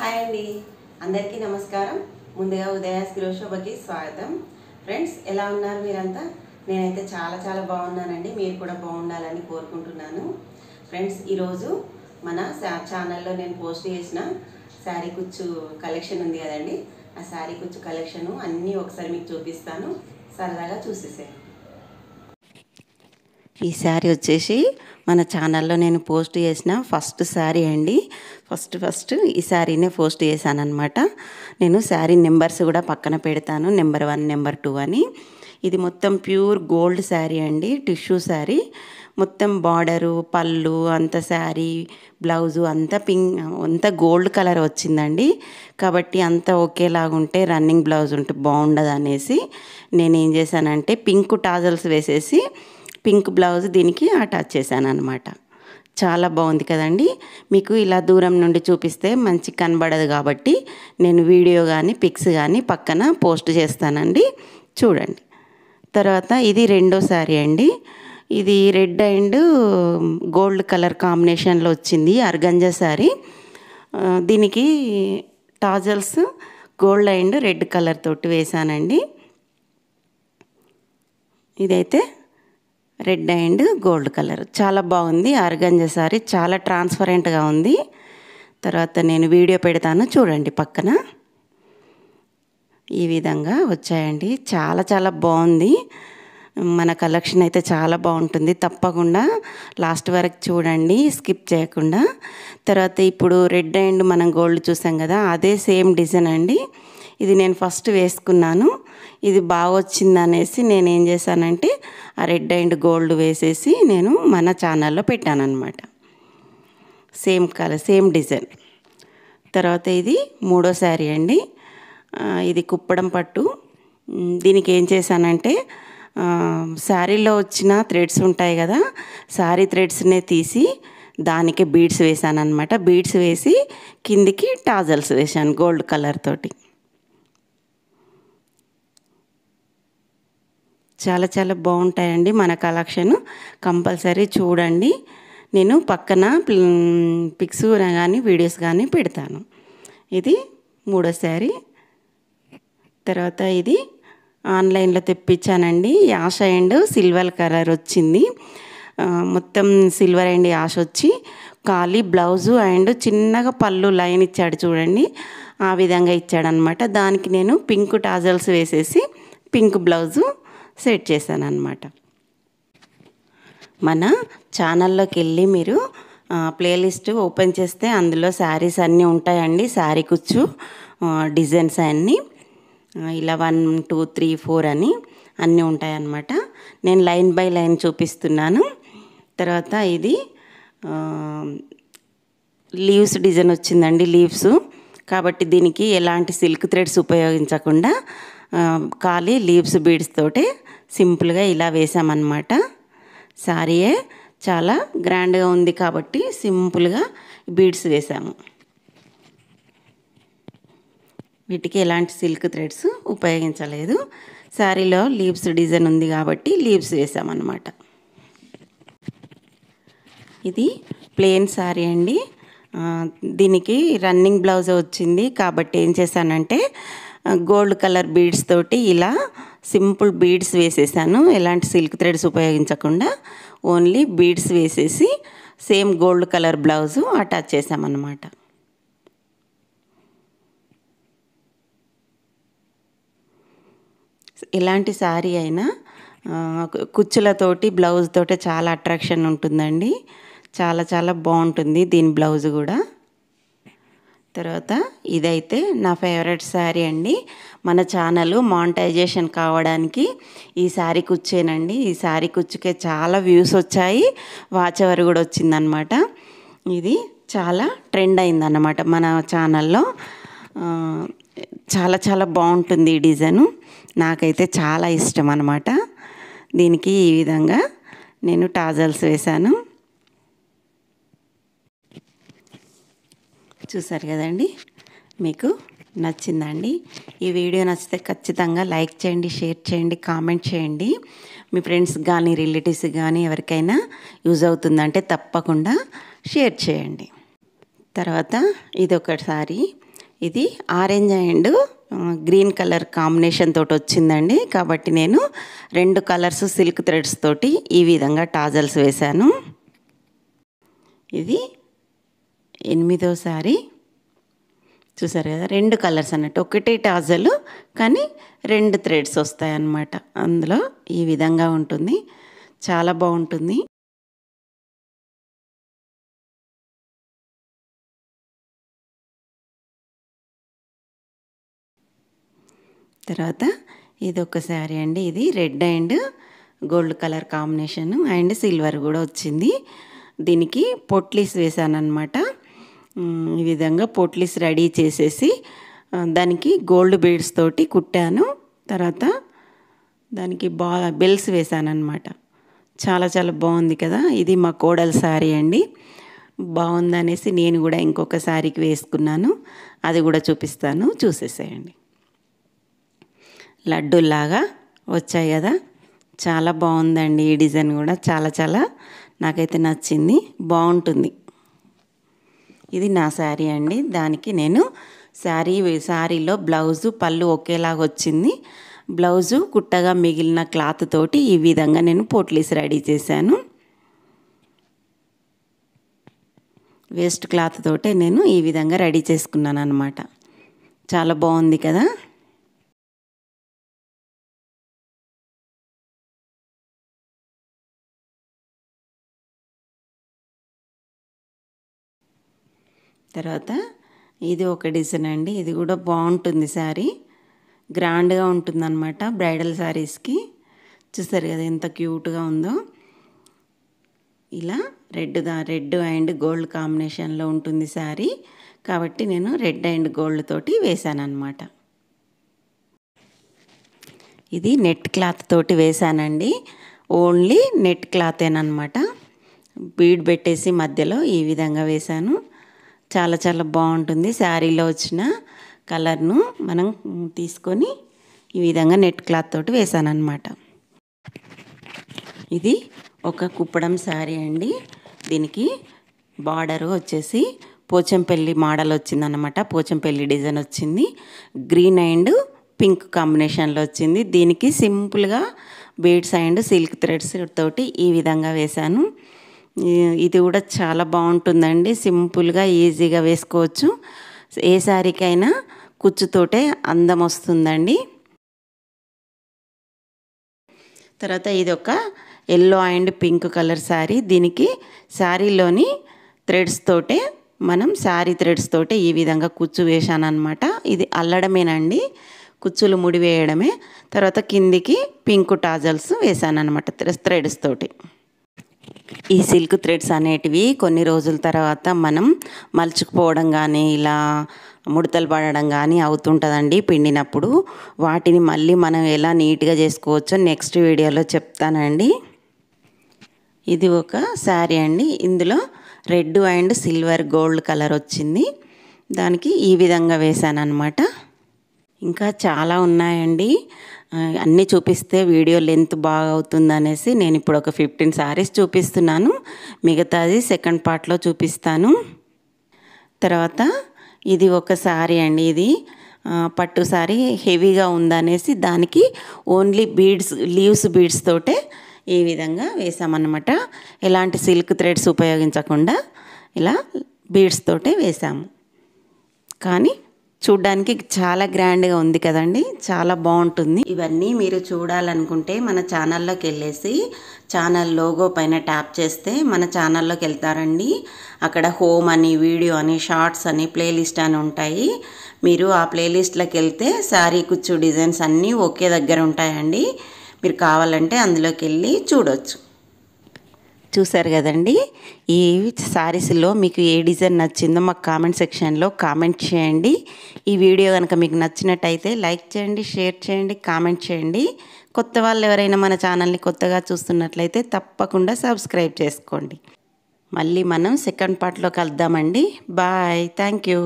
hi అండి అందరికీ నమస్కారం ముందుగా ఉదయాస్ గృహశోభకి స్వాగతం ఫ్రెండ్స్ ఎలా ఉన్నారు మీరంతా నేనైతే చాలా చాలా బాగున్నానండి మీరు కూడా బాగుండాలని కోరుకుంటున్నాను ఫ్రెండ్స్ ఈరోజు మన ఛానల్లో నేను పోస్ట్ చేసిన శారీ కుచ్చు కలెక్షన్ ఉంది కదండి ఆ శారీ కుచ్చు కలెక్షను అన్నీ ఒకసారి మీకు చూపిస్తాను సరదాగా చూసేసాను ఈ శారీ వచ్చేసి మన ఛానల్లో నేను పోస్ట్ చేసిన ఫస్ట్ శారీ అండి ఫస్ట్ ఫస్ట్ ఈ శారీనే పోస్ట్ చేశాను అనమాట నేను శారీ నెంబర్స్ కూడా పక్కన పెడతాను నెంబర్ వన్ నెంబర్ టూ అని ఇది మొత్తం ప్యూర్ గోల్డ్ శారీ అండి టిష్యూ శారీ మొత్తం బార్డరు పళ్ళు అంత శారీ బ్లౌజు అంతా పింక్ అంతా గోల్డ్ కలర్ వచ్చిందండి కాబట్టి అంతా ఒకేలాగుంటే రన్నింగ్ బ్లౌజ్ ఉంటే బాగుండదు అనేసి నేను ఏం చేశానంటే పింక్ టాజల్స్ వేసేసి పింక్ బ్లౌజ్ దీనికి అటాచ్ చేశాను అనమాట చాలా బాగుంది కదండి మీకు ఇలా దూరం నుండి చూపిస్తే మంచి కనబడదు కాబట్టి నేను వీడియో కానీ పిక్స్ కానీ పక్కన పోస్ట్ చేస్తానండి చూడండి తర్వాత ఇది రెండో శారీ అండి ఇది రెడ్ అండ్ గోల్డ్ కలర్ కాంబినేషన్లో వచ్చింది అర్గంజ శారీ దీనికి tassels gold and red colour తోటి వేశానండి ఇదైతే రెడ్ అండ్ గోల్డ్ కలర్ చాలా బాగుంది ఆర్గంజ సారీ చాలా ట్రాన్స్పరెంట్గా ఉంది తర్వాత నేను వీడియో పెడతాను చూడండి పక్కన ఈ విధంగా వచ్చాయండి చాలా చాలా బాగుంది మన కలెక్షన్ అయితే చాలా బాగుంటుంది తప్పకుండా లాస్ట్ వరకు చూడండి స్కిప్ చేయకుండా తర్వాత ఇప్పుడు రెడ్ అండ్ మనం గోల్డ్ చూసాం కదా అదే సేమ్ డిజైన్ అండి ఇది నేను ఫస్ట్ వేసుకున్నాను ఇది బాగా వచ్చింది అనేసి నేను ఏం చేశానంటే ఆ రెడ్ అండ్ గోల్డ్ వేసేసి నేను మన ఛానల్లో అనమాట సేమ్ కలర్ సేమ్ డిజైన్ తర్వాత ఇది మూడో శారీ అండి ఇది కుప్పడం పట్టు దీనికి ఏం చేశానంటే శారీలో వచ్చిన థ్రెడ్స్ ఉంటాయి కదా శారీ థ్రెడ్స్నే తీసి దానికి బీడ్స్ వేసాను అనమాట బీడ్స్ వేసి కిందికి టాజల్స్ వేసాను గోల్డ్ కలర్ తోటి చాలా చాలా బాగుంటాయండి మన కలెక్షన్ కంపల్సరీ చూడండి నేను పక్కన పిక్స్ కానీ వీడియోస్ కానీ పెడతాను ఇది మూడో శారీ తర్వాత ఇది ఆన్లైన్లో తెప్పించానండి యాష అండ్ సిల్వర్ కలర్ వచ్చింది మొత్తం సిల్వర్ అండ్ యాష వచ్చి ఖాళీ బ్లౌజు అండ్ చిన్నగా పళ్ళు లైన్ ఇచ్చాడు చూడండి ఆ విధంగా ఇచ్చాడనమాట దానికి నేను పింక్ టాజల్స్ వేసేసి పింక్ బ్లౌజు సెట్ చేశాను అనమాట మన ఛానల్లోకి వెళ్ళి మీరు ప్లేలిస్ట్ ఓపెన్ చేస్తే అందులో శారీస్ అన్నీ ఉంటాయండి శారీ కుచ్చు డిజైన్స్ అన్నీ ఇలా వన్ టూ త్రీ ఫోర్ అని అన్నీ ఉంటాయన్నమాట నేను లైన్ బై లైన్ చూపిస్తున్నాను తర్వాత ఇది లీవ్స్ డిజైన్ వచ్చిందండి లీవ్స్ కాబట్టి దీనికి ఎలాంటి సిల్క్ థ్రెడ్స్ ఉపయోగించకుండా ఖాళీ లీవ్స్ బీడ్స్ తోటే సింపుల్గా ఇలా వేసామన్నమాట శారీయే చాలా గ్రాండ్గా ఉంది కాబట్టి సింపుల్గా బీడ్స్ వేసాము వీటికి ఎలాంటి సిల్క్ థ్రెడ్స్ ఉపయోగించలేదు శారీలో లీవ్స్ డిజైన్ ఉంది కాబట్టి లీవ్స్ వేసామన్నమాట ఇది ప్లెయిన్ శారీ అండి దీనికి రన్నింగ్ బ్లౌజ్ వచ్చింది కాబట్టి ఏం చేశానంటే గోల్డ్ కలర్ బీడ్స్ తోటి ఇలా సింపుల్ బీడ్స్ వేసేసాను ఎలాంటి సిల్క్ థ్రెడ్స్ ఉపయోగించకుండా ఓన్లీ బీడ్స్ వేసేసి same gold colour blouse attach చేసామన్నమాట ఎలాంటి శారీ అయినా కుచ్చులతోటి బ్లౌజ్ చాలా అట్రాక్షన్ ఉంటుందండి చాలా చాలా బాగుంటుంది దీని బ్లౌజ్ కూడా తర్వాత ఇదైతే నా ఫేవరెట్ శారీ అండి మన ఛానల్ మానిటైజేషన్ కావడానికి ఈ శారీ కుచ్చేనండి ఈ శారీ కుచ్చుకే చాలా వ్యూస్ వచ్చాయి వాచవర్ కూడా వచ్చిందనమాట ఇది చాలా ట్రెండ్ అయిందన్నమాట మన ఛానల్లో చాలా చాలా బాగుంటుంది ఈ డిజైను నాకైతే చాలా ఇష్టం అనమాట దీనికి ఈ విధంగా నేను టాజల్స్ వేశాను చూసారు కదండి మీకు నచ్చిందండి ఈ వీడియో నచ్చితే ఖచ్చితంగా లైక్ చేయండి షేర్ చేయండి కామెంట్ చేయండి మీ ఫ్రెండ్స్ కానీ రిలేటివ్స్ కానీ ఎవరికైనా యూజ్ అవుతుందంటే తప్పకుండా షేర్ చేయండి తర్వాత ఇది ఒకసారి ఇది orange and green colour combination తోటి వచ్చిందండి కాబట్టి నేను రెండు కలర్స్ సిల్క్ థ్రెడ్స్ తోటి ఈ విధంగా టాజల్స్ వేశాను ఇది ఎనిమిదోసారి చూసారు కదా రెండు కలర్స్ అన్నట్టు ఒకటే టాజలు కానీ రెండు థ్రెడ్స్ వస్తాయన్నమాట అందులో ఈ విధంగా ఉంటుంది చాలా బాగుంటుంది తర్వాత ఇది ఒక శారీ అండి ఇది red and gold colour combination and silver కూడా వచ్చింది దీనికి పొట్లీస్ వేసాను అనమాట ఈ విధంగా పొట్లీస్ రెడీ చేసేసి దానికి గోల్డ్ బీడ్స్ తోటి కుట్టాను తర్వాత దానికి బా బెల్స్ వేశాను అనమాట చాలా చాలా బాగుంది కదా ఇది మా కోడల శారీ అండి బాగుందనేసి నేను కూడా ఇంకొక శారీకి వేసుకున్నాను అది కూడా చూపిస్తాను చూసేసేయండి లడ్డూలాగా వచ్చాయి కదా చాలా బాగుందండి ఈ డిజైన్ కూడా చాలా చాలా నాకైతే నచ్చింది బాగుంటుంది ఇది నా శారీ అండి దానికి నేను శారీ శారీలో బ్లౌజు పళ్ళు ఒకేలాగా వచ్చింది బ్లౌజు కుట్టగా మిగిలిన క్లాత్ తోటి ఈ విధంగా నేను పోట్లీస్ రెడీ చేశాను వేస్ట్ క్లాత్ తోటే నేను ఈ విధంగా రెడీ చేసుకున్నాను అనమాట చాలా బాగుంది కదా తర్వాత ఇది ఒక డిజైన్ అండి ఇది కూడా బాగుంటుంది శారీ గ్రాండ్గా ఉంటుందన్నమాట బ్రైడల్ శారీస్కి చూస్తారు కదా ఎంత క్యూట్గా ఉందో ఇలా రెడ్ రెడ్ అండ్ గోల్డ్ కాంబినేషన్లో ఉంటుంది శారీ కాబట్టి నేను రెడ్ అండ్ గోల్డ్ తోటి వేశాను అనమాట ఇది నెట్ క్లాత్ తోటి వేశానండి ఓన్లీ నెట్ క్లాత్ బీడ్ పెట్టేసి మధ్యలో ఈ విధంగా వేశాను చాలా చాలా బాగుంటుంది శారీలో వచ్చిన కలర్ను మనం తీసుకొని ఈ విధంగా నెట్ క్లాత్ తోటి వేసానమాట ఇది ఒక కుప్పడం శారీ అండి దీనికి బార్డర్ వచ్చేసి పోచంపల్లి మోడల్ వచ్చిందనమాట పోచంపల్లి డిజైన్ వచ్చింది గ్రీన్ అండ్ పింక్ కాంబినేషన్లో వచ్చింది దీనికి సింపుల్గా బీడ్స్ అండ్ సిల్క్ థ్రెడ్స్ తోటి ఈ విధంగా వేశాను ఇది కూడా చాలా బాగుంటుందండి సింపుల్గా ఈజీగా వేసుకోవచ్చు ఏ శారీకైనా కుచ్చుతోటే అందం వస్తుందండి తర్వాత ఇది ఒక yellow and pink colour sari దీనికి శారీలోని థ్రెడ్స్ తోటే మనం శారీ థ్రెడ్స్ తోటే ఈ విధంగా కుచ్చు వేశానమాట ఇది అల్లడమేనండి కుచ్చులు ముడివేయడమే తర్వాత కిందికి పింక్ టాజల్స్ అనమాట థ్రెడ్స్ తోటి ఈ సిల్క్ థ్రెడ్స్ అనేటివి కొన్ని రోజుల తర్వాత మనం మలుచుకుపోవడం కానీ ఇలా ముడతలు పడడం కానీ అవుతుంటుందండి పిండినప్పుడు వాటిని మళ్ళీ మనం ఎలా నీట్గా చేసుకోవచ్చో నెక్స్ట్ వీడియోలో చెప్తానండి ఇది ఒక శారీ అండి ఇందులో red and silver gold colour వచ్చింది దానికి ఈ విధంగా వేశాను అనమాట ఇంకా చాలా ఉన్నాయండి అన్నీ చూపిస్తే వీడియో లెంత్ బాగా అవుతుంది అనేసి నేను ఇప్పుడు ఒక ఫిఫ్టీన్ శారీస్ చూపిస్తున్నాను మిగతాది సెకండ్ పార్ట్లో చూపిస్తాను తర్వాత ఇది ఒక శారీ అండి ఇది పట్టు శారీ హెవీగా ఉందనేసి దానికి ఓన్లీ బీడ్స్ లీవ్స్ బీడ్స్ తోటే ఈ విధంగా వేసామన్నమాట ఎలాంటి సిల్క్ థ్రెడ్స్ ఉపయోగించకుండా ఇలా బీడ్స్ తోటే వేసాము కానీ చూడ్డానికి చాలా గ్రాండ్గా ఉంది కదండి చాలా బాగుంటుంది ఇవన్నీ మీరు చూడాలనుకుంటే మన ఛానల్లోకి వెళ్ళేసి ఛానల్ లోగో పైన ట్యాప్ చేస్తే మన ఛానల్లోకి వెళ్తారండి అక్కడ హోమ్ అని వీడియో అని షార్ట్స్ అని ప్లేలిస్ట్ అని ఉంటాయి మీరు ఆ ప్లేలిస్ట్లోకి వెళ్తే శారీ కుచ్చు డిజైన్స్ అన్నీ ఒకే దగ్గర ఉంటాయండి మీరు కావాలంటే అందులోకి వెళ్ళి చూడొచ్చు చూసారు కదండి ఈ శారీస్లో మీకు ఏ డిజైన్ నచ్చిందో మాకు కామెంట్ సెక్షన్లో కామెంట్ చేయండి ఈ వీడియో కనుక మీకు నచ్చినట్టయితే లైక్ చేయండి షేర్ చేయండి కామెంట్ చేయండి కొత్త వాళ్ళు ఎవరైనా మన ఛానల్ని కొత్తగా చూస్తున్నట్లయితే తప్పకుండా సబ్స్క్రైబ్ చేసుకోండి మళ్ళీ మనం సెకండ్ పార్ట్లో కలుద్దామండి బాయ్ థ్యాంక్ యూ